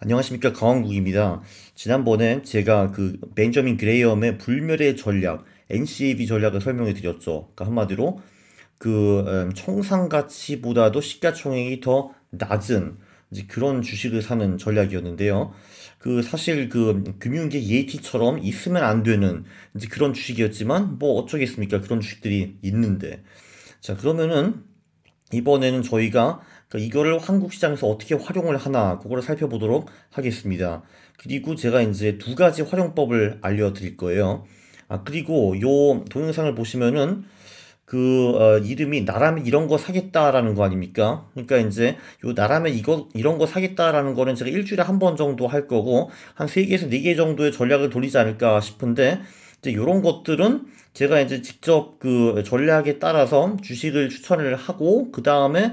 안녕하십니까 강원국입니다. 지난번엔 제가 그 벤저민 그레이엄의 불멸의 전략 NCAB 전략을 설명해 드렸죠. 그러니까 한마디로 그 음, 청산 가치보다도 시가총액이 더 낮은 그런 주식을 사는 전략이었는데요. 그 사실 그 금융계 예티처럼 있으면 안 되는 그런 주식이었지만 뭐 어쩌겠습니까 그런 주식들이 있는데 자 그러면은 이번에는 저희가 그러니까 이거를 한국 시장에서 어떻게 활용을 하나 그거를 살펴보도록 하겠습니다. 그리고 제가 이제 두 가지 활용법을 알려드릴 거예요. 아 그리고 요 동영상을 보시면은 그 어, 이름이 나라면 이런 거 사겠다라는 거 아닙니까? 그러니까 이제 요 나라면 이거 이런 거 사겠다라는 거는 제가 일주일에 한 번 정도 할 거고 한 세 개에서 네 개 정도의 전략을 돌리지 않을까 싶은데 이제 이런 것들은 제가 이제 직접 그 전략에 따라서 주식을 추천을 하고 그 다음에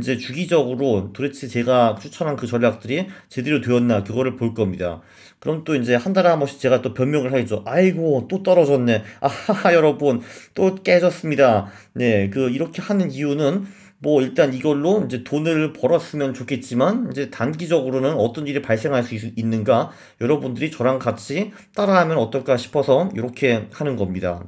이제 주기적으로 도대체 제가 추천한 그 전략들이 제대로 되었나 그거를 볼 겁니다. 그럼 또 이제 한 달에 한 번씩 제가 또 변명을 하겠죠. 아이고 또 떨어졌네. 아하하 여러분 또 깨졌습니다. 네 그 이렇게 하는 이유는 뭐 일단 이걸로 이제 돈을 벌었으면 좋겠지만 이제 단기적으로는 어떤 일이 발생할 수 있, 있는가 여러분들이 저랑 같이 따라하면 어떨까 싶어서 이렇게 하는 겁니다.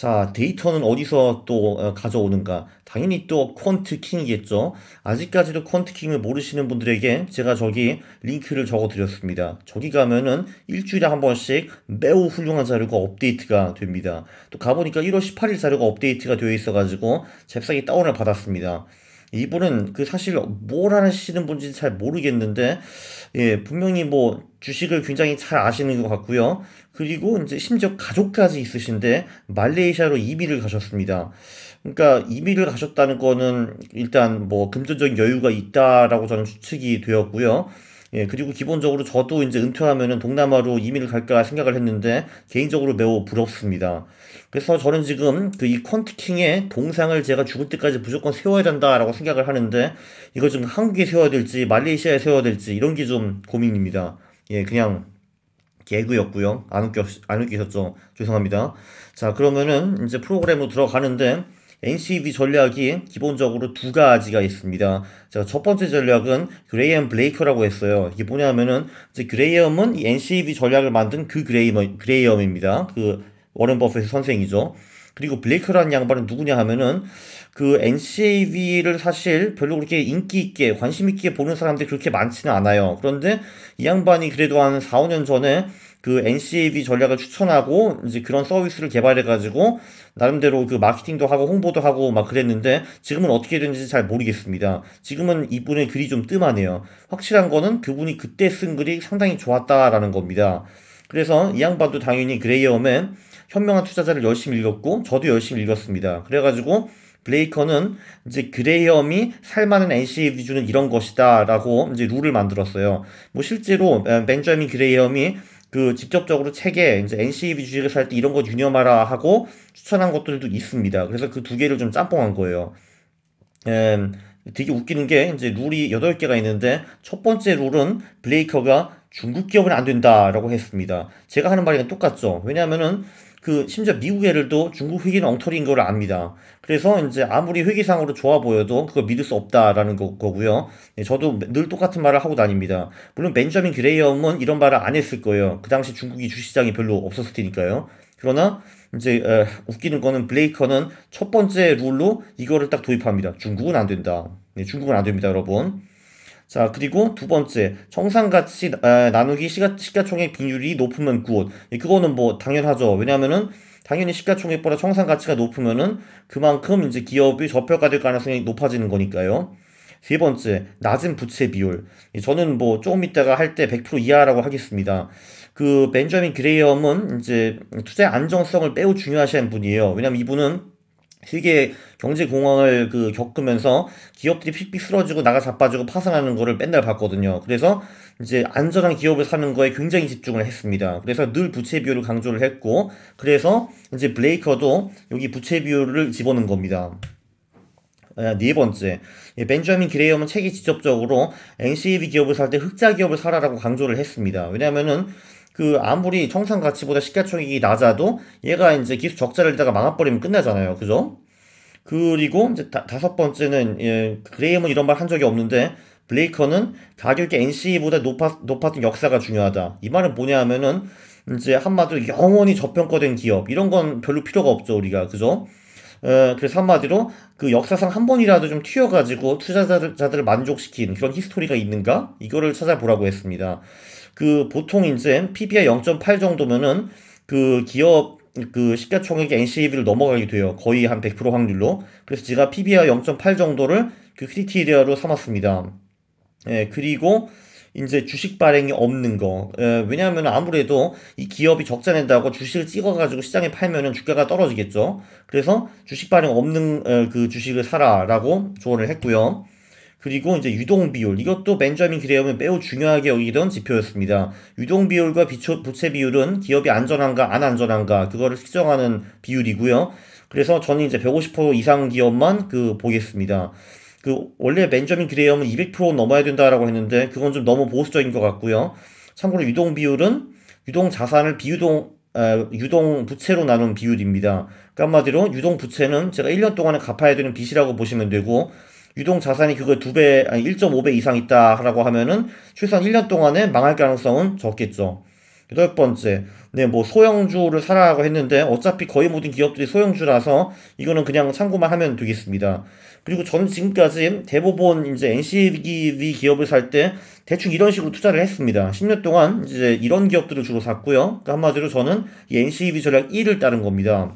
자, 데이터는 어디서 또 어, 가져오는가? 당연히 또 퀀트킹이겠죠. 아직까지도 퀀트킹을 모르시는 분들에게 제가 저기 링크를 적어드렸습니다. 저기 가면은 일주일에 한 번씩 매우 훌륭한 자료가 업데이트가 됩니다. 또 가보니까 1월 18일 자료가 업데이트가 되어 있어가지고 잽싸게 다운을 받았습니다. 이분은 그 사실 뭘 하시는 분지잘 모르겠는데, 예, 분명히 뭐 주식을 굉장히 잘 아시는 것 같고요. 그리고 이제 심지어 가족까지 있으신데, 말레이시아로 이민을 가셨습니다. 그러니까 이민을 가셨다는 거는 일단 뭐 금전적인 여유가 있다라고 저는 추측이 되었고요. 예, 그리고 기본적으로 저도 이제 은퇴하면은 동남아로 이민을 갈까 생각을 했는데 개인적으로 매우 부럽습니다. 그래서 저는 지금 그이 퀀트킹의 동상을 제가 죽을 때까지 무조건 세워야 된다라고 생각을 하는데 이걸좀 한국에 세워야 될지 말레이시아에 세워야 될지 이런 게 좀 고민입니다. 예, 그냥 개그였고요. 안 웃겨 안 웃기셨죠? 죄송합니다. 자, 그러면은 이제 프로그램으로 들어가는데 NCV e 전략이 기본적으로 두 가지가 있습니다. 자, 첫 번째 전략은 그레이엄 블레이커라고 했어요. 이게 뭐냐면은 이제 그레이엄은 이 NCV e 전략을 만든 그그레이 그레이엄입니다. 그 워런 버핏 선생이죠. 그리고 블레이크라는 양반은 누구냐 하면은 그 n c e v 를 사실 별로 그렇게 인기 있게 관심 있게 보는 사람들이 그렇게 많지는 않아요. 그런데 이 양반이 그래도 한 4, 5년 전에 그 NCAB 전략을 추천하고 이제 그런 서비스를 개발해가지고 나름대로 그 마케팅도 하고 홍보도 하고 막 그랬는데 지금은 어떻게 되는지 잘 모르겠습니다. 지금은 이분의 글이 좀 뜸하네요. 확실한 거는 그분이 그때 쓴 글이 상당히 좋았다라는 겁니다. 그래서 이 양반도 당연히 그레이엄의 현명한 투자자를 열심히 읽었고 저도 열심히 읽었습니다. 그래가지고 블레이커는 이제 그레이엄이 살만한 NCAA 주는 이런 것이다 라고 이제 룰을 만들었어요. 뭐 실제로 벤저민 그레이엄이 그 직접적으로 책에 이제 NCEB 주식을 살 때 이런 거 유념하라 하고 추천한 것들도 있습니다. 그래서 그 두 개를 좀 짬뽕한 거예요. 음, 되게 웃기는 게 이제 룰이 8개가 있는데 첫 번째 룰은 블레이커가 중국 기업은 안 된다라고 했습니다. 제가 하는 말이랑 똑같죠. 왜냐하면은 그 심지어 미국 애들도 중국 회계는 엉터리인 걸 압니다. 그래서 이제 아무리 회계상으로 좋아 보여도 그걸 믿을 수 없다라는 거, 고요 예, 네, 저도 늘 똑같은 말을 하고 다닙니다. 물론 벤저민 그레이엄은 이런 말을 안 했을 거예요. 그 당시 중국이 주시장이 별로 없었을 테니까요. 그러나 이제 에, 웃기는 거는 블레이커는 첫 번째 룰로 이거를 딱 도입합니다. 중국은 안 된다. 예, 중국은 안 됩니다, 여러분. 자, 그리고 두 번째, 청산가치 아, 나누기 시가, 시가총액 비율이 높으면 굿. 예, 그거는 뭐 당연하죠. 왜냐면은 당연히 시가총액보다 청산가치가 높으면은 그만큼 이제 기업이 저평가될 가능성이 높아지는 거니까요. 세 번째, 낮은 부채 비율. 예, 저는 뭐 조금 이따가할 때 100% 이하라고 하겠습니다. 그 벤저민 그레이엄은 이제 투자 안정성을 매우 중요시한 분이에요. 왜냐면 이분은 세계 경제 공황을 그 겪으면서 기업들이 픽픽 쓰러지고 나가 자빠지고 파산하는 거를 맨날 봤거든요. 그래서 이제 안전한 기업을 사는 거에 굉장히 집중을 했습니다. 그래서 늘 부채 비율을 강조를 했고 그래서 이제 블레이커도 여기 부채 비율을 집어넣은 겁니다. 아, 네 번째, 예, 벤저민 기레이엄은 책이 직접적으로 n c a b 기업을 살 때 흑자 기업을 사라라고 강조를 했습니다. 왜냐하면은 그 아무리 청산 가치보다 시가총액이 낮아도 얘가 이제 기술 적자를 내다가 망아버리면 끝나잖아요. 그죠? 그리고 이제 다, 섯 번째는 예, 그레이엄은 이런 말 한 적이 없는데 블레이커는 가격이 NC보다 높았, 높았던 역사가 중요하다. 이 말은 뭐냐 하면은 이제 한마디로 영원히 저평가된 기업 이런 건 별로 필요가 없죠 우리가 그죠? 어, 그래서 한마디로 그 역사상 한 번이라도 좀 튀어가지고 투자 자들을 만족시킨 그런 히스토리가 있는가? 이거를 찾아보라고 했습니다. 그 보통 이제 PBR 0.8 정도면은 그 기업 그 시가총액이 NCAV를 넘어가게 돼요. 거의 한 100% 확률로. 그래서 제가 PBR 0.8 정도를 그 크리티리아로 삼았습니다. 예, 그리고 이제 주식 발행이 없는 거. 예, 왜냐하면 아무래도 이 기업이 적자 낸다고 주식을 찍어가지고 시장에 팔면은 주가가 떨어지겠죠. 그래서 주식 발행 없는 어, 그 주식을 사라라고 조언을 했고요. 그리고 이제 유동 비율 이것도 벤자민 그레엄은 매우 중요하게 여기던 지표였습니다. 유동 비율과 비초, 부채 비율은 기업이 안전한가 안 안전한가 그거를 측정하는 비율이고요. 그래서 저는 이제 150% 이상 기업만 그 보겠습니다. 그 원래 벤자민 그레엄은 200% 넘어야 된다라고 했는데 그건 좀 너무 보수적인 것 같고요. 참고로 유동 비율은 유동 자산을 비유동 에, 아, 유동 부채로 나눈 비율입니다. 그러니까 한마디로 유동 부채는 제가 1년 동안에 갚아야 되는 빚이라고 보시면 되고 유동 자산이 그거두배 아니 1.5배 이상 있다라고 하면은 최소한 1년 동안에 망할 가능성은 적겠죠. 여덟 번째, 네, 뭐 소형주를 사라고 했는데 어차피 거의 모든 기업들이 소형주라서 이거는 그냥 참고만 하면 되겠습니다. 그리고 저는 지금까지 대부분 이제 NCV 기업을 살 때 대충 이런 식으로 투자를 했습니다. 10년 동안 이제 이런 기업들을 주로 샀고요. 그러니까 한마디로 저는 이 NCV 전략 1을 따른 겁니다.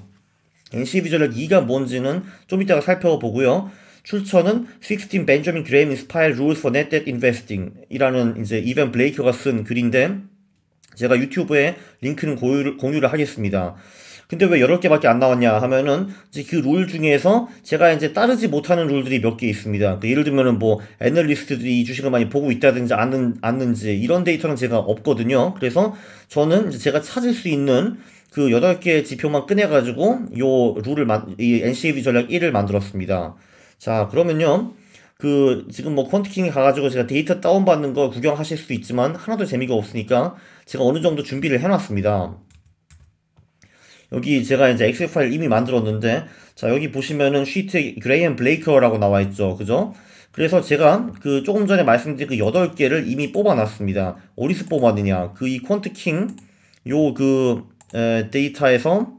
NCV 전략 2가 뭔지는 좀 이따가 살펴보고요. 출처는 16 Benjamin Graham Inspired Rules for Net Debt Investing 이라는 이제 이벤 블레이크가 쓴 글인데 제가 유튜브에 링크는 고유를, 공유를 하겠습니다. 근데 왜 여러 개밖에 안 나왔냐 하면은 이제 그 룰 중에서 제가 이제 따르지 못하는 룰들이 몇 개 있습니다. 그 예를 들면은 뭐 애널리스트들이 이 주식을 많이 보고 있다든지 않는 않는지 이런 데이터는 제가 없거든요. 그래서 저는 제가 찾을 수 있는 그 여덟 개의 지표만 꺼내가지고 요 룰을 만, 이 NCAV 전략 1을 만들었습니다. 자, 그러면요. 그 지금 뭐퀀트킹에 가가지고 제가 데이터 다운받는 걸 구경하실 수도 있지만 하나도 재미가 없으니까 제가 어느 정도 준비를 해놨습니다. 여기 제가 이제 엑셀 파일 이미 만들었는데 자 여기 보시면은 쉬트 그레이앤 블레이커라고 나와 있죠 그죠 그래서 제가 그 조금 전에 말씀드린 그 8개를 이미 뽑아놨습니다 어디서 뽑아느냐 그 이 퀀트킹 요 그 데이터에서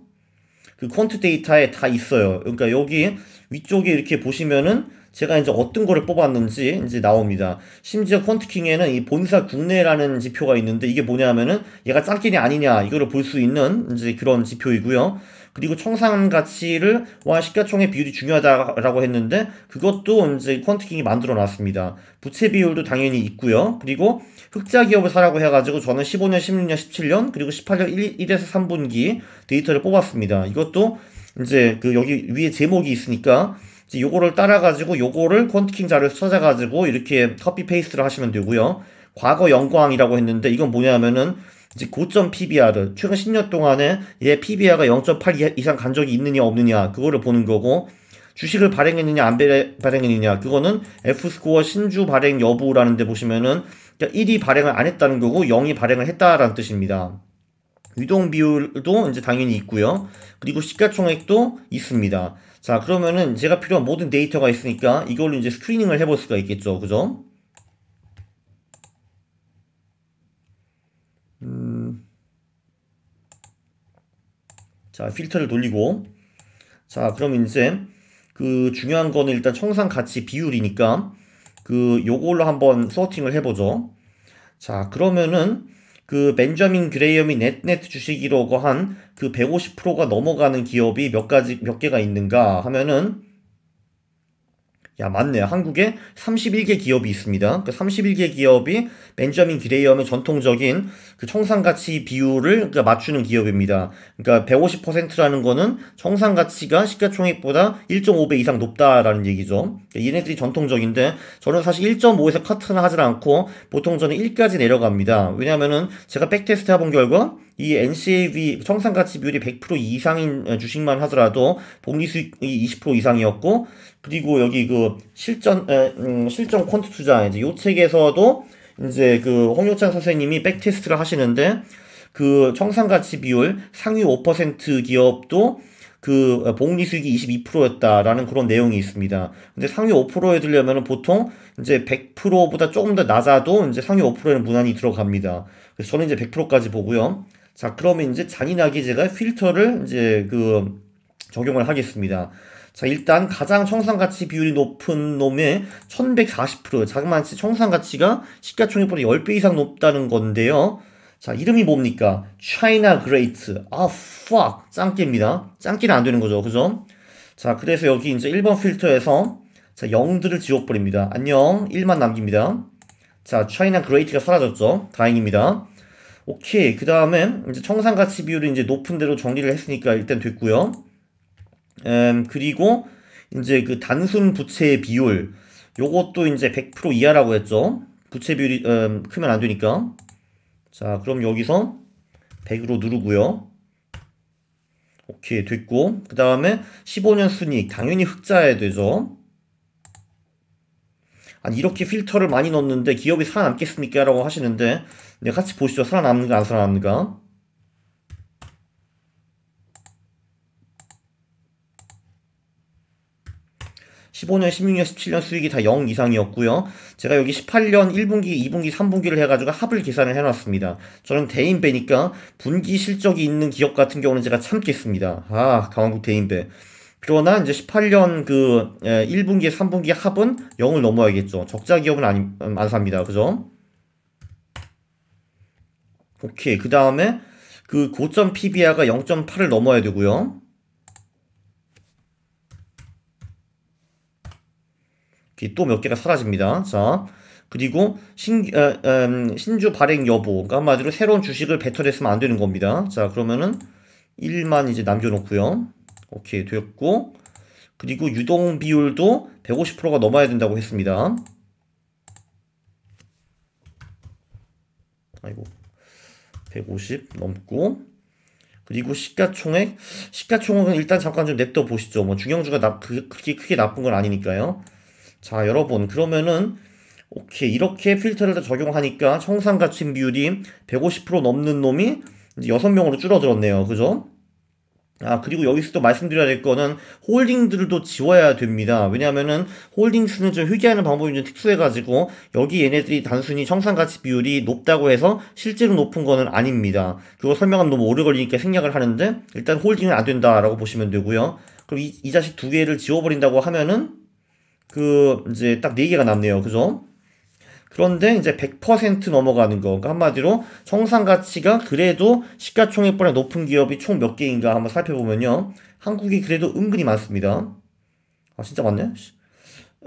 그 퀀트 데이터에 다 있어요. 그러니까 여기 위쪽에 이렇게 보시면은 제가 이제 어떤 거를 뽑았는지 이제 나옵니다. 심지어 퀀트킹에는 이 본사 국내라는 지표가 있는데 이게 뭐냐면은 얘가 짱끼리 아니냐 이거를 볼 수 있는 이제 그런 지표이고요. 그리고 청산 가치를 와 시가총액 비율이 중요하다라고 했는데 그것도 이제 퀀트킹이 만들어 놨습니다. 부채 비율도 당연히 있고요. 그리고 흑자 기업을 사라고 해가지고 저는 15년, 16년, 17년 그리고 18년 1, 1에서 3분기 데이터를 뽑았습니다. 이것도 이제 그 여기 위에 제목이 있으니까 이제 요거를 따라가지고 요거를 퀀티킹 자료에서 찾아가지고 이렇게 커피 페이스트를 하시면 되고요. 과거 영광이라고 했는데 이건 뭐냐면은 이제 고점 PBR을 최근 10년 동안에 얘 PBR가 0.8 이상 간 적이 있느냐 없느냐 그거를 보는 거고 주식을 발행했느냐 안 발행했느냐 그거는 F스코어 신주 발행 여부라는 데 보시면은 그러니까 1이 발행을 안 했다는 거고 0이 발행을 했다라는 뜻입니다. 유동 비율도 이제 당연히 있고요. 그리고 시가총액도 있습니다. 자, 그러면은 제가 필요한 모든 데이터가 있으니까 이걸로 이제 스크리닝을 해볼 수가 있겠죠. 그죠? 음. 자, 필터를 돌리고. 자, 그럼 이제 그 중요한 거는 일단 청산 가치 비율이니까 그 요걸로 한번 소팅을 해보죠. 자 그러면은 그 벤저민 그레이엄이 넷넷 주식이라고 한 그 150%가 넘어가는 기업이 몇 가지 몇 개가 있는가 하면은 야, 맞네 한국에 31개 기업이 있습니다. 그 31개 기업이 벤저민 기레이엄의 전통적인 그 청산가치 비율을 그러니까 맞추는 기업입니다. 그러니까 150%라는 거는 청산가치가 시가총액보다 1.5배 이상 높다라는 얘기죠. 그러니까 얘네들이 전통적인데 저는 사실 1.5에서 커트는 하질 않고 보통 저는 1까지 내려갑니다. 왜냐하면 제가 백테스트 해본 결과 이 NCAV 청산가치 비율이 100% 이상인 주식만 하더라도 복리 수익이 20% 이상이었고 그리고 여기 그 실전 에, 음, 실전 콘트 투자 이제 요 책에서도 이제 그홍효찬 선생님이 백테스트를 하시는데 그 청산가치 비율 상위 5% 기업도 그 복리 수익이 22%였다라는 그런 내용이 있습니다. 근데 상위 5%에 들려면 보통 이제 100%보다 조금 더 낮아도 이제 상위 5%에는 무난히 들어갑니다. 그래서 저는 이제 100%까지 보고요. 자, 그러면 이제 잔인하게 제가 필터를 이제 그 적용을 하겠습니다. 자, 일단 가장 청산가치 비율이 높은 놈의 1140% 자그마치 청산가치가 시가총액보다 10배 이상 높다는 건데요. 자, 이름이 뭡니까? China Great. 아, fuck. 짱깨입니다. 짱깨는 안 되는 거죠. 그죠? 자, 그래서 여기 이제 1번 필터에서 자, 0들을 지워버립니다. 안녕. 1만 남깁니다. 자, China Great가 사라졌죠. 다행입니다. 오케이. 그 다음에 이제 청산 가치 비율이 이제 높은 대로 정리를 했으니까 일단 됐고요. 음, 그리고 이제 그 단순 부채 비율 요것도 이제 100% 이하라고 했죠. 부채 비율이 음, 크면 안 되니까. 자, 그럼 여기서 100으로 누르고요. 오케이, 됐고. 그 다음에 15년 순이익, 당연히 흑자야 되죠. 아니 이렇게 필터를 많이 넣었는데 기업이 살아남겠습니까? 라고 하시는데 네, 같이 보시죠. 살아남는가 안 살아남는가 1 5년1 6년1 7년 수익이 다 0 이상이었고요. 제가 여기 1 8년1분기2분기3분기를 해가지고 합을 계산을 해놨습니다. 저는 대인배니까 분기 실적이 있는 기업 같은 경우는 제가 참겠습니다. 아, 강원국 대인배. 그러나 이제 18년 그 1분기, 예, 3분기 합은 0을 넘어야겠죠. 적자 기업은 아니, 안 삽니다. 그죠? 오케이. 그 다음에 그 고점 PBR가 0.8을 넘어야 되고요. 또 몇 개가 사라집니다. 자, 그리고 신, 에, 어, 에, 음, 신주 발행 여부 그러니까 한마디로 새로운 주식을 배터리했으면 안 되는 겁니다. 자, 그러면은 1만 이제 남겨놓고요. 오케이 되었고 그리고 유동 비율도 150%가 넘어야 된다고 했습니다. 아이고 150 넘고 그리고 시가총액 시가총액은 일단 잠깐 좀 냅둬 보시죠. 뭐 중형주가 나, 그, 그게 크게 나쁜 건 아니니까요. 자 여러분 그러면은 오케이 이렇게 필터를 다 적용하니까 청산가침 비율이 150% 넘는 놈이 이제 6명으로 줄어들었네요. 그죠? 아 그리고 여기서 또 말씀드려야 될 거는 홀딩들도 지워야 됩니다. 왜냐하면은 홀딩스는 좀 회귀하는 방법이 좀 특수해가지고 여기 얘네들이 단순히 청산 가치 비율이 높다고 해서 실제로 높은 거는 아닙니다. 그거 설명하면 너무 오래 걸리니까 생략을 하는데 일단 홀딩은 안 된다라고 보시면 되고요. 그럼 이, 이 자식 두 개를 지워버린다고 하면은 그 이제 딱 네 개가 남네요. 그죠? 그런데 이제 100% 넘어가는 거. 그러니까 한마디로 청산 가치가 그래도 시가총액보다 높은 기업이 총 몇 개인가 한번 살펴보면요. 한국이 그래도 은근히 많습니다. 아, 진짜 많네?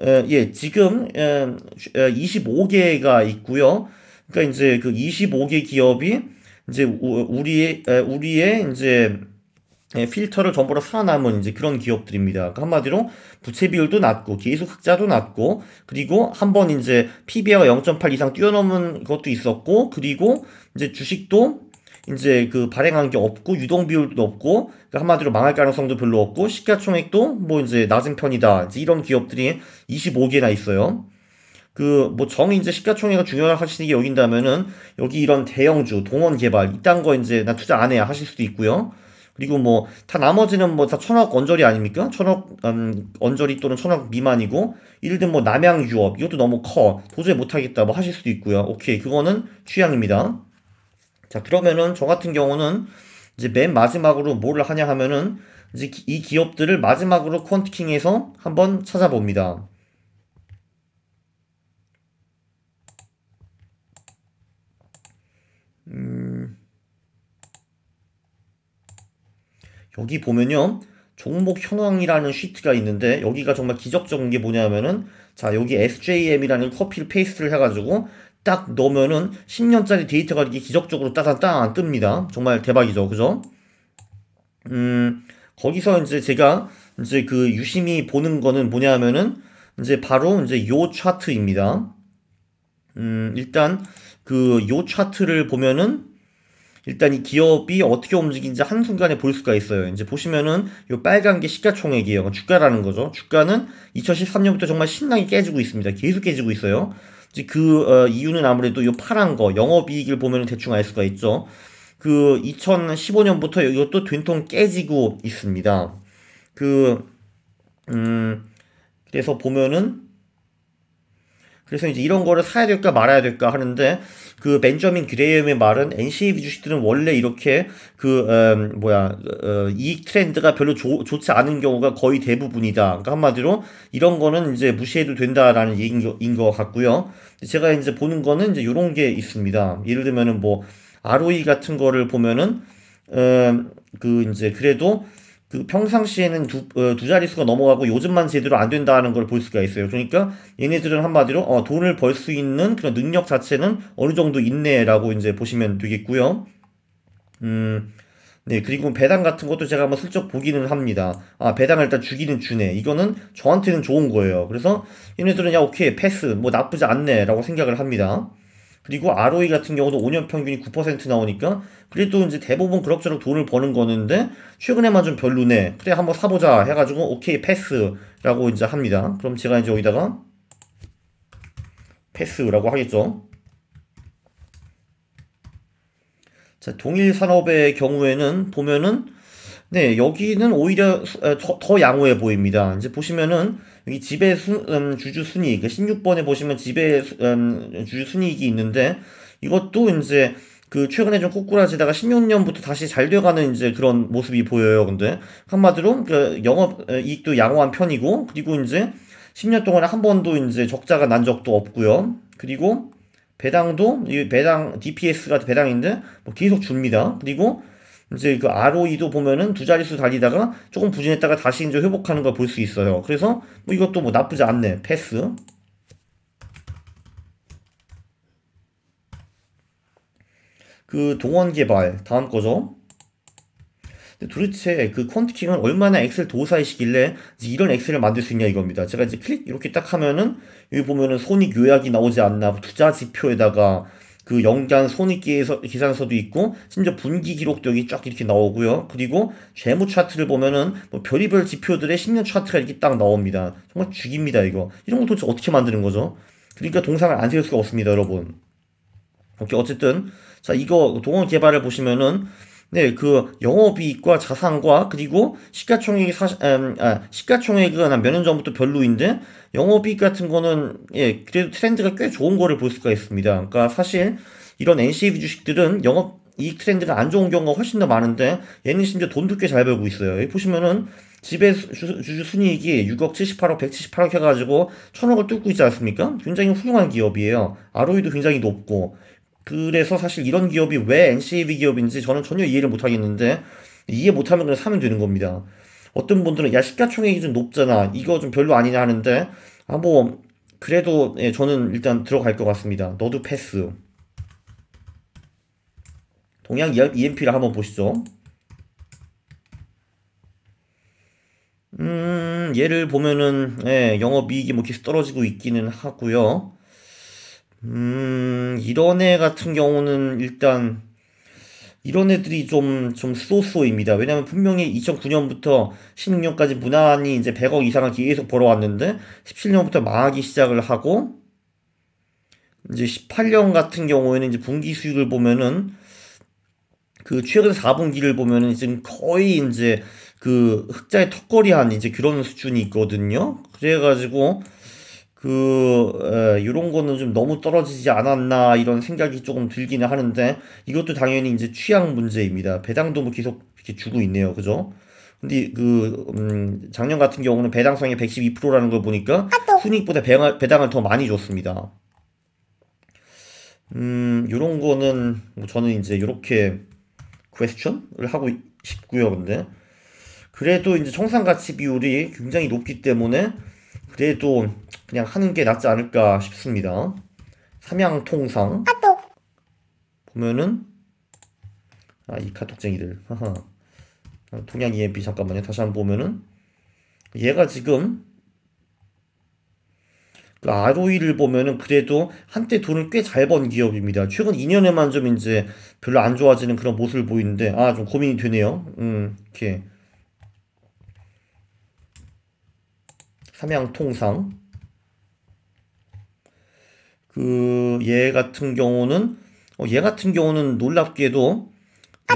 에, 예, 지금 에, 25개가 있고요. 그러니까 이제 그 25개 기업이 이제 우리의 우리의 이제 예, 필터를 전부로 살아남은 이제 그런 기업들입니다. 그러니까 한마디로 부채 비율도 낮고 계회수 흑자도 낮고 그리고 한 번 이제 PB가 0.8 이상 뛰어넘은 것도 있었고 그리고 이제 주식도 이제 그 발행한 게 없고 유동 비율도 없고 그러니까 한마디로 망할 가능성도 별로 없고 시가총액도 뭐 이제 낮은 편이다. 이제 이런 기업들이 25개나 있어요. 그뭐정 이제 시가총액을 중요하시게 게하는 여긴다면은 여기 이런 대형주, 동원 개발 이딴 거 이제 나 투자 안 해야 하실 수도 있고요. 그리고 뭐 다 나머지는 뭐 다 천억 언저리 아닙니까? 천억 음, 언저리 또는 천억 미만이고 예를 들면 뭐 남양 유업 이것도 너무 커 도저히 못하겠다 뭐 하실 수도 있고요. 오케이 그거는 취향입니다. 자 그러면은 저 같은 경우는 이제 맨 마지막으로 뭘 하냐 하면은 이제 이 기업들을 마지막으로 퀀트킹해서 한번 찾아봅니다. 여기 보면요. 종목 현황이라는 시트가 있는데 여기가 정말 기적적인 게 뭐냐면은 자 여기 SJM이라는 커피 페이스트를 해가지고 딱 넣으면은 10년짜리 데이터가 이렇게 기적적으로 따단따안 뜹니다. 정말 대박이죠, 그죠? 음 거기서 이제 제가 이제 그 유심히 보는 거는 뭐냐면은 이제 바로 이제 요 차트입니다. 음 일단 그 요 차트를 보면은 일단 이 기업이 어떻게 움직인지 한순간에 볼 수가 있어요. 이제 보시면은 이 빨간 게 시가총액이에요. 그러니까 주가라는 거죠. 주가는 2013년부터 정말 신나게 깨지고 있습니다. 계속 깨지고 있어요. 이제 그 어, 이유는 아무래도 이 파란 거 영업이익을 보면 대충 알 수가 있죠. 그 2015년부터 이것도 된통 깨지고 있습니다. 그 음, 그래서 보면은 그래서 이제 이런 거를 사야 될까 말아야 될까 하는데 그 벤저민 그레이엄의 말은 NCAB 주식들은 원래 이렇게 그 음, 뭐야 어, 이익 트렌드가 별로 조, 좋지 않은 경우가 거의 대부분이다. 그러니까 한마디로 이런 거는 이제 무시해도 된다라는 얘기인 거, 인것 같고요. 제가 이제 보는 거는 이제 이런 게 있습니다. 예를 들면은 뭐 ROE 같은 거를 보면은 음, 그 이제 그래도 그 평상시에는 두, 어, 두 자릿수가 넘어가고 요즘만 제대로 안 된다는 걸 볼 수가 있어요. 그러니까 얘네들은 한마디로 어, 돈을 벌 수 있는 그런 능력 자체는 어느 정도 있네라고 이제 보시면 되겠고요. 음, 네, 그리고 배당 같은 것도 제가 한번 슬쩍 보기는 합니다. 아, 배당을 일단 주기는 주네. 이거는 저한테는 좋은 거예요. 그래서 얘네들은 야, 오케이, 패스, 뭐 나쁘지 않네라고 생각을 합니다. 그리고 ROE 같은 경우도 5년 평균이 9% 나오니까 그래도 이제 대부분 그럭저럭 돈을 버는 거는데 최근에만 좀 별로네. 그래 한번 사보자 해가지고 오케이 패스라고 이제 합니다. 그럼 제가 이제 여기다가 패스라고 하겠죠. 자 동일 산업의 경우에는 보면은 네 여기는 오히려 더 양호해 보입니다. 이제 보시면은 여기 지배 수, 음, 주주 순이익 16번에 그러니까 보시면 지배 음, 주주 순이익이 있는데 이것도 이제 그 최근에 좀 꼬꾸라지다가 16년부터 다시 잘 돼가는 이제 그런 모습이 보여요. 근데 한마디로 그 영업 어, 이익도 양호한 편이고 그리고 이제 10년 동안에 한 번도 이제 적자가 난 적도 없고요. 그리고 배당도 이 배당 DPS가 배당인데 뭐 계속 줍니다. 그리고 이제 그 ROE도 보면은 두 자릿수 달리다가 조금 부진했다가 다시 이제 회복하는 걸 볼 수 있어요. 그래서 뭐 이것도 뭐 나쁘지 않네. 패스. 그 동원 개발 다음 거죠. 도대체 그 퀀트킹은 얼마나 엑셀 도사이시길래 이런 엑셀을 만들 수 있냐 이겁니다. 제가 이제 클릭 이렇게 딱 하면은 여기 보면은 손익 요약이 나오지 않나 뭐 투자 지표에다가 그 연간 손익계산서도 기사, 있고 심지어 분기 기록도 여기 쫙 이렇게 나오고요. 그리고 재무 차트를 보면은 뭐 별의별 지표들의 10년 차트가 이렇게 딱 나옵니다. 정말 죽입니다 이거. 이런 거 도대체 어떻게 만드는 거죠? 그러니까 동상을 안 세울 수가 없습니다 여러분. 오케이 어쨌든 자 이거 동원 개발을 보시면은 네, 그 영업이익과 자산과 그리고 시가총액이 사 음, 아, 시가총액은 몇년 전부터 별로인데 영업이익 같은 거는 예, 그래도 트렌드가 꽤 좋은 거를 볼 수가 있습니다. 그러니까 사실 이런 NCV 주식들은 영업 이익 트렌드가 안 좋은 경우가 훨씬 더 많은데 얘는 심지어 돈도 꽤 잘 벌고 있어요. 여기 보시면은 집의 주주 순이익이 6억 78억 178억 해가지고 1000억을 뚫고 있지 않습니까? 굉장히 훌륭한 기업이에요. ROE도 굉장히 높고 그래서 사실 이런 기업이 왜 NCAB 기업인지 저는 전혀 이해를 못하겠는데 이해 못하면 그냥 사면 되는 겁니다. 어떤 분들은 야 시가총액이 좀 높잖아 이거 좀 별로 아니냐 하는데 아 뭐 그래도 예, 저는 일단 들어갈 것 같습니다. 너도 패스. 동양 EMP를 한번 보시죠. 음, 얘를 보면은 예, 영업이익이 뭐 계속 떨어지고 있기는 하고요. 음, 이런 애 같은 경우는 일단 이런 애들이 좀, 좀 쏘쏘입니다. 왜냐면 분명히 2009년부터 16년까지 무난히 이제 100억 이상을 계속 벌어왔는데, 17년부터 망하기 시작을 하고, 이제 18년 같은 경우에는 이제 분기 수익을 보면은, 그 최근 4분기를 보면은 지금 거의 이제 그 흑자의 턱걸이 한 이제 그런 수준이 있거든요. 그래가지고, 그 에, 이런 거는 좀 너무 떨어지지 않았나 이런 생각이 조금 들기는 하는데 이것도 당연히 이제 취향 문제입니다. 배당도 뭐 계속 이렇게 주고 있네요. 그죠? 근데 그 음, 작년 같은 경우는 배당성이 112%라는 걸 보니까 아, 순익보다 배당을, 배당을 더 많이 줬습니다. 음, 요런 거는 뭐 저는 이제 요렇게 퀘스천을 하고 싶고요. 근데 그래도 이제 청산 가치 비율이 굉장히 높기 때문에 그래도 그냥 하는 게 낫지 않을까 싶습니다. 삼양통상 카톡. 보면은 아 이 카톡쟁이들 하하 아, 동양 EMP 잠깐만요 다시 한번 보면은 얘가 지금 그 ROE를 보면은 그래도 한때 돈을 꽤 잘 번 기업입니다. 최근 2년에만 좀 이제 별로 안 좋아지는 그런 모습을 보이는데 아 좀 고민이 되네요. 음 이렇게 삼양통상 그얘 예 같은 경우는 어, 얘 예 같은 경우는 놀랍게도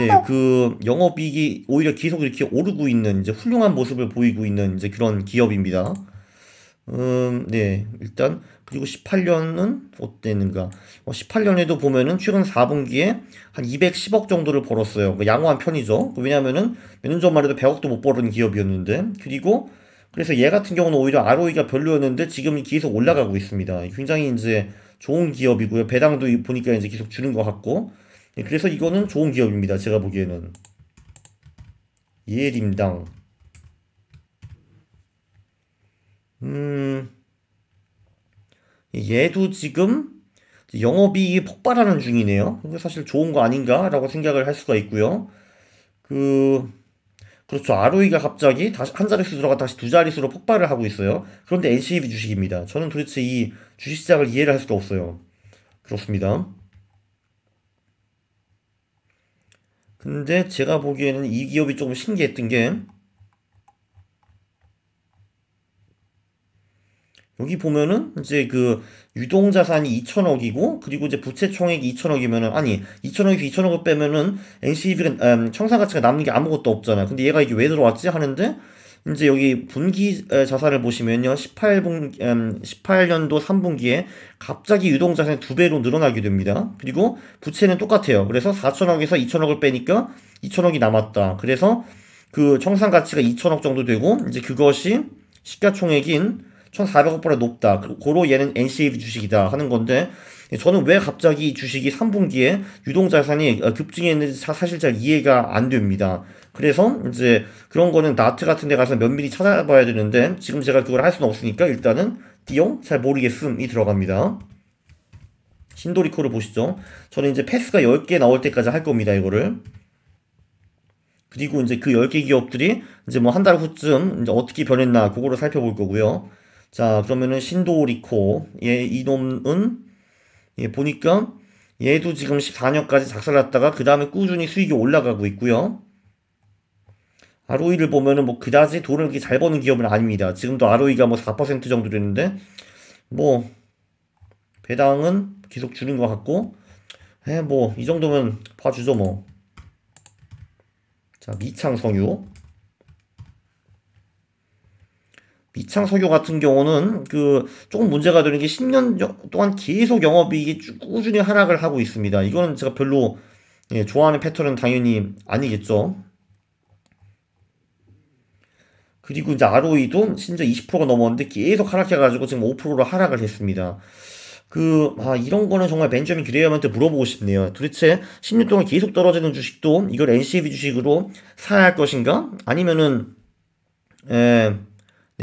네, 그 영업이익이 오히려 계속 이렇게 오르고 있는 이제 훌륭한 모습을 보이고 있는 이제 그런 기업입니다. 음, 네, 일단 그리고 18년은 어땠는가? 어, 18년에도 보면은 최근 4분기에 한 210억 정도를 벌었어요. 그러니까 양호한 편이죠. 그 왜냐하면은 몇년 전만 해도 100억도 못 벌은 기업이었는데, 그리고 그래서 얘 같은 경우는 오히려 ROE가 별로였는데 지금 계속 올라가고 있습니다. 굉장히 이제 좋은 기업이고요. 배당도 보니까 이제 계속 주는 것 같고. 예, 그래서 이거는 좋은 기업입니다. 제가 보기에는. 예림당. 음. 얘도 지금 영업이 폭발하는 중이네요. 사실 좋은 거 아닌가라고 생각을 할 수가 있고요. 그 그렇죠. ROE가 갑자기 다시 한 자릿수 들어가 다시 두 자릿수로 폭발을 하고 있어요. 그런데 NCEV 주식입니다. 저는 도대체 이 주식 시장을 이해를 할 수가 없어요. 그렇습니다. 근데 제가 보기에는 이 기업이 조금 신기했던 게 여기 보면은 이제 그 유동 자산이 2천억이고 그리고 이제 부채 총액이 2천억이면은 아니 2천억에서 2천억을 빼면은 NCEV는 음, 청산 가치가 남는 게 아무것도 없잖아요. 근데 얘가 이게 왜 들어왔지 하는데 이제 여기 분기 자산을 보시면요. 18분, 18년도 음, 3분기에 갑자기 유동자산이 두 배로 늘어나게 됩니다. 그리고 부채는 똑같아요. 그래서 4천억에서 2천억을 빼니까 2천억이 남았다. 그래서 그 청산 가치가 2천억 정도 되고, 이제 그것이 시가총액인 1,400억보다 높다. 그, 고로 얘는 NCAV 주식이다 하는 건데 저는 왜 갑자기 주식이 3분기에 유동자산이 어, 급증했는지 사실 잘 이해가 안 됩니다. 그래서 이제 그런 거는 나트 같은 데 가서 면밀히 찾아봐야 되는데 지금 제가 그걸 할 수는 없으니까 일단은 띠용 잘 모르겠음이 들어갑니다. 신도리코를 보시죠. 저는 이제 패스가 10개 나올 때까지 할 겁니다. 이거를. 그리고 이제 그 10개 기업들이 이제 뭐 한 달 후쯤 이제 어떻게 변했나 그거를 살펴볼 거고요. 자, 그러면은 신도리코. 얘, 이놈은, 예, 보니까 얘도 지금 14년까지 작살났다가 그 다음에 꾸준히 수익이 올라가고 있고요. ROE를 보면은 뭐 그다지 돈을 그렇게 잘 버는 기업은 아닙니다. 지금도 ROE가 뭐4% 정도 되는데 뭐 배당은 계속 주는 것 같고 에뭐이 예, 정도면 봐주죠 뭐. 자 미창성유 미창석유 같은 경우는 그 조금 문제가 되는 게 10년 동안 계속 영업이익이 꾸준히 하락을 하고 있습니다. 이거는 제가 별로 예, 좋아하는 패턴은 당연히 아니겠죠. 그리고 이제 ROE도 진짜 20%가 넘었는데 계속 하락해가지고 지금 5%로 하락을 했습니다. 그, 아, 이런 거는 정말 벤저민 그레이엄한테 물어보고 싶네요. 도대체 10년 동안 계속 떨어지는 주식도 이걸 NCAV 주식으로 사야 할 것인가? 아니면은, 에, 예,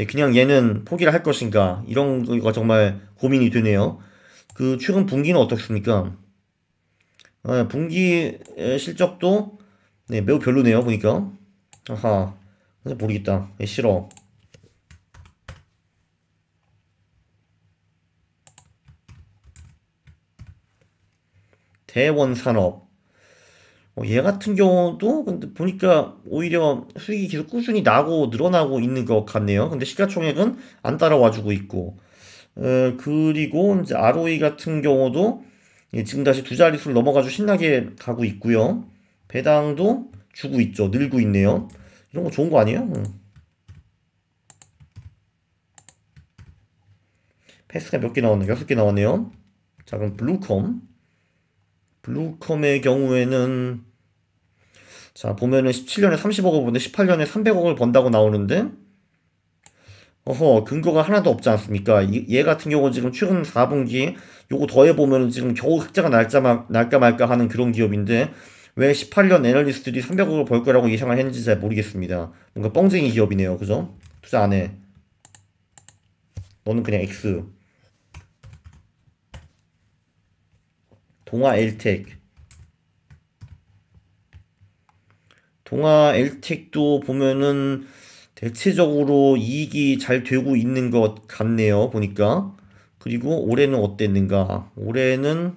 네, 그냥 얘는 포기를 할 것인가 이런 거가 정말 고민이 되네요. 그 최근 분기는 어떻습니까? 아, 분기 실적도 네, 매우 별로네요 보니까 아하 모르겠다 네, 싫어 대원산업 어, 얘 같은 경우도 근데 보니까 오히려 수익이 계속 꾸준히 나고 늘어나고 있는 것 같네요. 근데 시가총액은 안 따라와주고 있고 어, 그리고 이제 ROE 같은 경우도 예, 지금 다시 두 자릿수를 넘어가지고 신나게 가고 있고요. 배당도 주고 있죠. 늘고 있네요. 이런 거 좋은 거 아니에요? 패스가 몇 개 나왔나? 여섯 개 나왔네요. 자 그럼 블루컴 블루컴의 경우에는 자, 보면은 17년에 30억을 버데 18년에 300억을 번다고 나오는데 어허, 근거가 하나도 없지 않습니까? 이, 얘 같은 경우 지금 최근 4분기 요거 더해보면 지금 겨우 흑자가 날자 마, 날까 말까 하는 그런 기업인데 왜 18년 애널리스트들이 300억을 벌 거라고 예상을 했는지 잘 모르겠습니다. 뭔가 뻥쟁이 기업이네요. 그죠? 투자 안 해. 너는 그냥 X. 동화 엘텍. 동아 엘텍도 보면은 대체적으로 이익이 잘 되고 있는 것 같네요. 보니까. 그리고 올해는 어땠는가? 올해는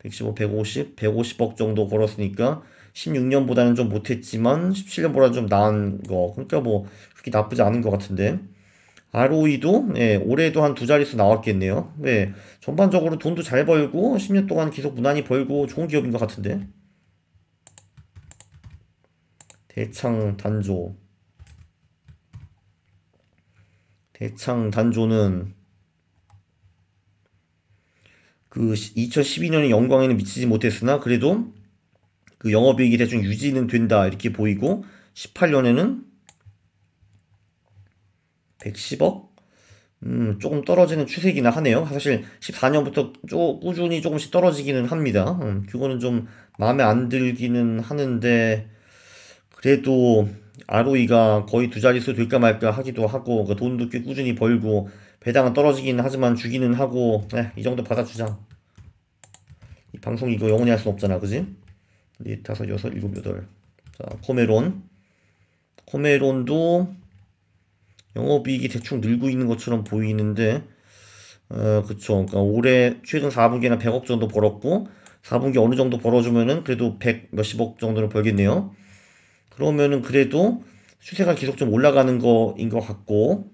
115, 150, 150억 정도 벌었으니까 16년보다는 좀 못했지만 17년보다는 좀 나은 거. 그러니까 뭐 그렇게 나쁘지 않은 것 같은데. ROE도 예, 올해도 한 두 자릿수 나왔겠네요. 네, 예, 전반적으로 돈도 잘 벌고 10년 동안 계속 무난히 벌고 좋은 기업인 것 같은데. 대창 단조 대창 단조는 그 2012년에 영광에는 미치지 못했으나 그래도 그 영업이익이 대충 유지는 된다 이렇게 보이고 18년에는 110억 음, 조금 떨어지는 추세이긴 하네요. 사실 14년부터 쪼, 꾸준히 조금씩 떨어지기는 합니다. 음, 그거는 좀 마음에 안 들기는 하는데 그래도 ROE가 거의 두 자릿수 될까 말까 하기도 하고 그 돈도 꽤 꾸준히 벌고 배당은 떨어지긴 하지만 주기는 하고 에이, 네, 정도 받아주자 이 방송 이거 영원히 할 순 없잖아 그지? 넷 네, 다섯 여섯 일곱 여덟 자 코메론 코메론도 영업이익이 대충 늘고 있는 것처럼 보이는데 어 그쵸 그러니까 올해 최근 4분기에는 100억 정도 벌었고 4분기 어느 정도 벌어주면은 그래도 100 몇십억 정도는 벌겠네요 그러면은 그래도 추세가 계속 좀 올라가는 거인 것 같고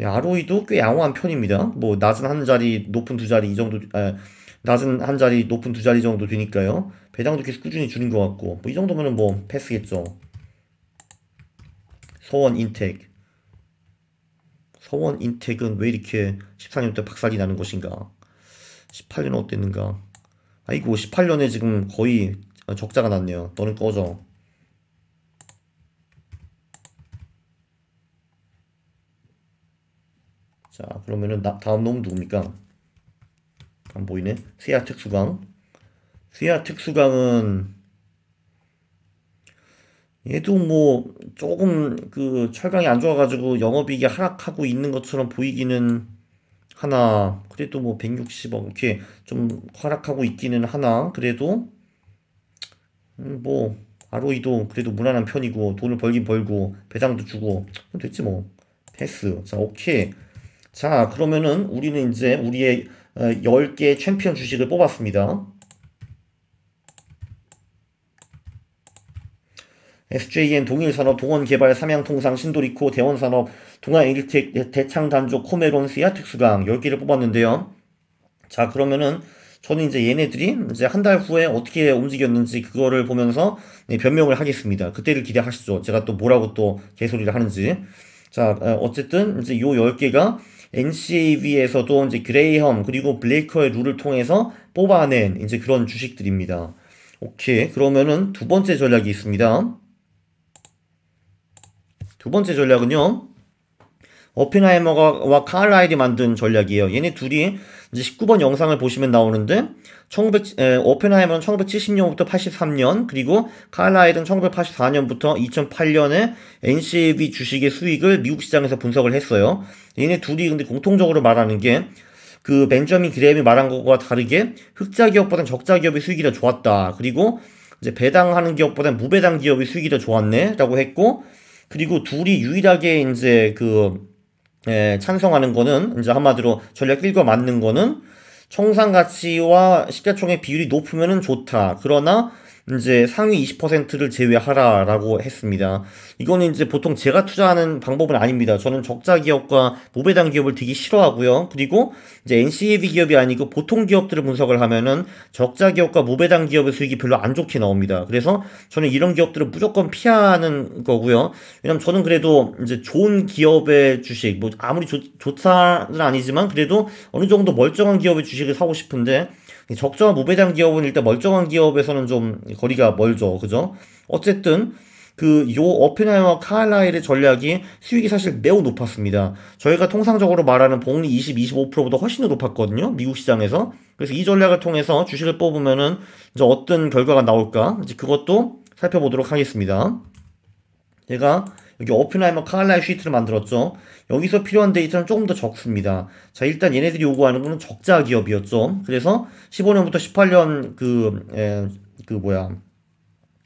예, ROE도 꽤 양호한 편입니다. 뭐 낮은 한 자리, 높은 두 자리 이 정도 아, 낮은 한 자리, 높은 두 자리 정도 되니까요. 배당도 계속 꾸준히 줄인 것 같고 뭐 이 정도면은 뭐 패스겠죠. 서원 인텍 서원 인텍은 왜 이렇게 14년 때 박살이 나는 것인가 18년 어땠는가 아이고 18년에 지금 거의 아, 적자가 났네요. 너는 꺼져. 자 그러면은 나, 다음 놈은 누굽니까? 안 보이네. 세아 특수강. 세아 특수강은 얘도 뭐 조금 그 철강이 안 좋아가지고 영업이익이 하락하고 있는 것처럼 보이기는 하나 그래도 뭐 160억 이렇게 좀 하락하고 있기는 하나 그래도 음, 뭐 아로이도 그래도 무난한 편이고 돈을 벌긴 벌고 배당도 주고 됐지 뭐 패스 자 오케이 자 그러면은 우리는 이제 우리의 10개의 어, 챔피언 주식을 뽑았습니다 SJN 동일산업, 동원개발, 삼양통상, 신도리코, 대원산업, 동아에리텍, 대창단조, 코메론, 시아특수강 10개를 뽑았는데요. 자 그러면은 저는 이제 얘네들이 이제 한 달 후에 어떻게 움직였는지 그거를 보면서 네, 변명을 하겠습니다. 그때를 기대하시죠. 제가 또 뭐라고 또 개소리를 하는지. 자, 어, 어쨌든 이제 요 10개가 NCAV에서도 이제 그레이엄 그리고 블레이커의 룰을 통해서 뽑아낸 이제 그런 주식들입니다. 오케이. 그러면은 두 번째 전략이 있습니다. 두 번째 전략은요. 어펜하이머와 칼라일이 만든 전략이에요. 얘네 둘이 이제 19번 영상을 보시면 나오는데 1900, 에, 오펜하이머는 1970년부터 83년 그리고 칼라이든 1984년부터 2008년에 NCAB 주식의 수익을 미국 시장에서 분석을 했어요. 얘네 둘이 근데 공통적으로 말하는 게 그 벤저민 그레임이 말한 것과 다르게 흑자 기업보다는 적자 기업의 수익이 더 좋았다. 그리고 이제 배당하는 기업보다는 무배당 기업의 수익이 더 좋았네라고 했고 그리고 둘이 유일하게 이제 그 에, 예, 찬성하는 거는 이제 한마디로 전략 1과 맞는 거는 청산 가치와 시가총액 비율이 높으면 좋다. 그러나 이제 상위 20%를 제외하라라고 했습니다. 이거는 이제 보통 제가 투자하는 방법은 아닙니다. 저는 적자 기업과 모배당 기업을 되게 싫어하고요. 그리고 이제 n c a b 기업이 아니고 보통 기업들을 분석을 하면은 적자 기업과 모배당 기업의 수익이 별로 안 좋게 나옵니다. 그래서 저는 이런 기업들을 무조건 피하는 거고요. 왜냐면 저는 그래도 이제 좋은 기업의 주식, 뭐 아무리 좋, 좋다는 아니지만 그래도 어느 정도 멀쩡한 기업의 주식을 사고 싶은데 적정한 무배당 기업은 일단 멀쩡한 기업에서는 좀 거리가 멀죠. 그죠? 어쨌든 그 요 어펜하이머 카일라일의 전략이 수익이 사실 매우 높았습니다. 저희가 통상적으로 말하는 복리 20, 25%보다 훨씬 더 높았거든요. 미국 시장에서. 그래서 이 전략을 통해서 주식을 뽑으면은 이제 어떤 결과가 나올까? 이제 그것도 살펴보도록 하겠습니다. 제가 여기 오펜하이머 카알라의 시트를 만들었죠. 여기서 필요한 데이터는 조금 더 적습니다. 자, 일단 얘네들이 요구하는 거는 적자 기업이었죠. 그래서 15년부터 18년 그, 에, 예, 그 뭐야.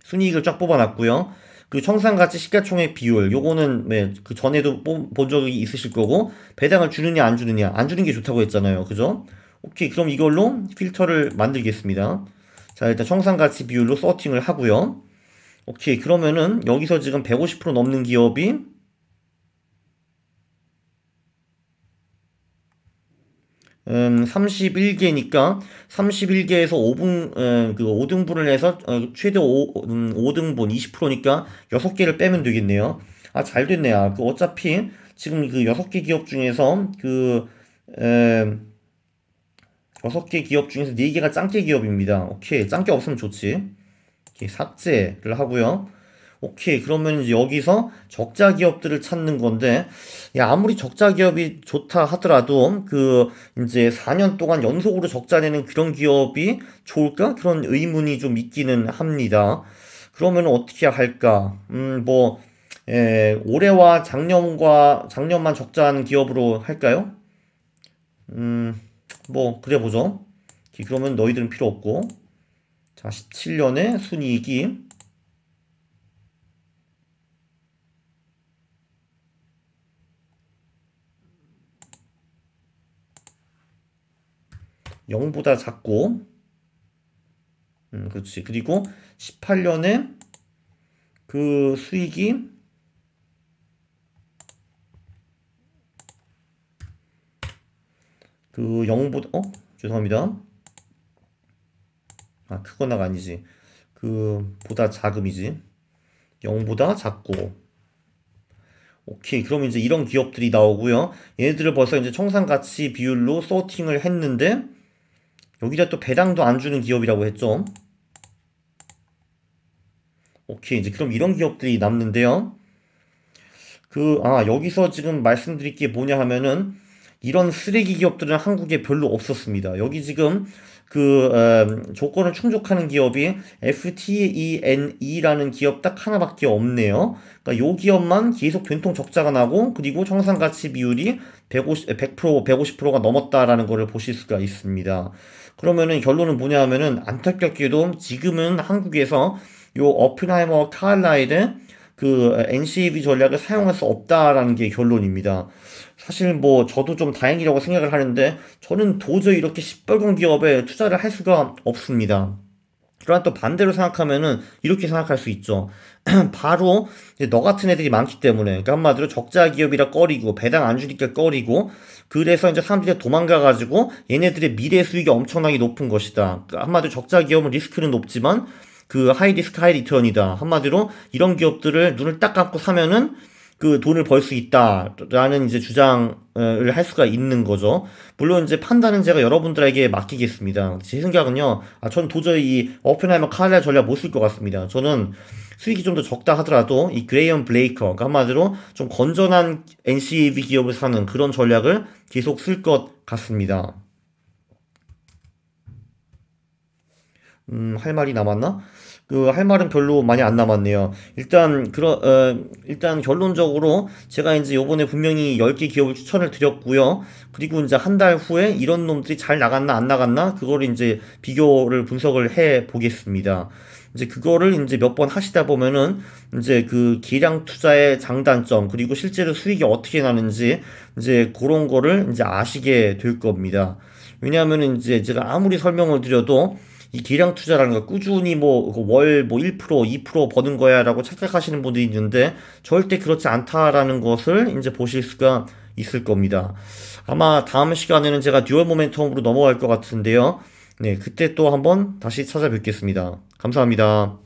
순이익을 쫙 뽑아놨고요. 그 청산가치 시가총액 비율 요거는 네, 그 전에도 본 적이 있으실 거고 배당을 주느냐 안 주느냐 안 주는 게 좋다고 했잖아요 그죠 오케이 그럼 이걸로 필터를 만들겠습니다 자 일단 청산가치 비율로 서팅을 하고요 오케이. 그러면은 여기서 지금 150% 넘는 기업이 음, 31개니까 31개에서 5분 그 5등분을 해서 어, 최대 5, 음, 5등분 20%니까 6개를 빼면 되겠네요. 아, 잘 됐네요. 아, 그 어차피 지금 그 6개 기업 중에서 그 음, 6개 기업 중에서 4개가 짱깨 기업입니다. 오케이. 짱깨 없으면 좋지. 삭제를 하고요. 오케이 그러면 이제 여기서 적자 기업들을 찾는 건데 야 아무리 적자 기업이 좋다 하더라도 그 이제 4년 동안 연속으로 적자 내는 그런 기업이 좋을까 그런 의문이 좀 있기는 합니다. 그러면 어떻게 할까? 음뭐 예, 올해와 작년과 작년만 적자한 기업으로 할까요? 음뭐 그래 보죠. 그러면 너희들은 필요 없고 자, 17년에 순이익이 0보다 작고 음, 그렇지. 그리고 18년에 그 수익이 0보다 그 어? 죄송합니다. 아, 크거나가 아니지. 그, 보다 작음이지. 0보다 작고. 오케이. 그럼 이제 이런 기업들이 나오고요. 얘네들을 벌써 이제 청산가치 비율로 소팅을 했는데, 여기다 또 배당도 안 주는 기업이라고 했죠. 오케이. 이제 그럼 이런 기업들이 남는데요. 그, 아, 여기서 지금 말씀드릴 게 뭐냐 하면은, 이런 쓰레기 기업들은 한국에 별로 없었습니다. 여기 지금 그 음, 조건을 충족하는 기업이 FTENE라는 기업 딱 하나밖에 없네요. 그러니까 요 기업만 계속 변통 적자가 나고 그리고 청산 가치 비율이 150, 100% 150%가 넘었다라는 것을 보실 수가 있습니다. 그러면은 결론은 뭐냐 하면은 안타깝게도 지금은 한국에서 요 어프나이머 카일라이드 그 n c v 전략을 사용할 수 없다라는 게 결론입니다. 사실 뭐 저도 좀 다행이라고 생각을 하는데 저는 도저히 이렇게 시뻘건 기업에 투자를 할 수가 없습니다. 그러나 또 반대로 생각하면은 이렇게 생각할 수 있죠. 바로 너 같은 애들이 많기 때문에 그러니까 한마디로 적자 기업이라 꺼리고 배당 안 주니까 꺼리고 그래서 이제 사람들이 도망가 가지고 얘네들의 미래 수익이 엄청나게 높은 것이다. 그러니까 한마디로 적자 기업은 리스크는 높지만 그 하이 리스크 하이 리턴이다. 한마디로 이런 기업들을 눈을 딱 감고 사면은 그 돈을 벌 수 있다라는 이제 주장을 할 수가 있는 거죠. 물론 이제 판단은 제가 여러분들에게 맡기겠습니다. 제 생각은요, 아, 전 도저히 이 오펜하이머 칼날 전략 못 쓸 것 같습니다. 저는 수익이 좀 더 적다 하더라도 이 그레이엄 블레이커, 그러니까 한마디로 좀 건전한 NCAV 기업을 사는 그런 전략을 계속 쓸 것 같습니다. 음, 할 말이 남았나? 그할 말은 별로 많이 안 남았네요. 일단 그 어, 일단 결론적으로 제가 이제 요번에 분명히 10개 기업을 추천을 드렸고요. 그리고 이제 한 달 후에 이런 놈들이 잘 나갔나 안 나갔나 그걸 이제 비교를 분석을 해 보겠습니다. 이제 그거를 이제 몇 번 하시다 보면은 이제 그 기량 투자의 장단점 그리고 실제로 수익이 어떻게 나는지 이제 그런 거를 이제 아시게 될 겁니다. 왜냐하면 이제 제가 아무리 설명을 드려도 이 기량 투자라는 거 꾸준히 뭐 월 뭐1% 그 2% 버는 거야라고 착각하시는 분들이 있는데 절대 그렇지 않다라는 것을 이제 보실 수가 있을 겁니다. 아마 다음 시간에는 제가 듀얼 모멘텀으로 넘어갈 것 같은데요. 네, 그때 또 한번 다시 찾아뵙겠습니다. 감사합니다.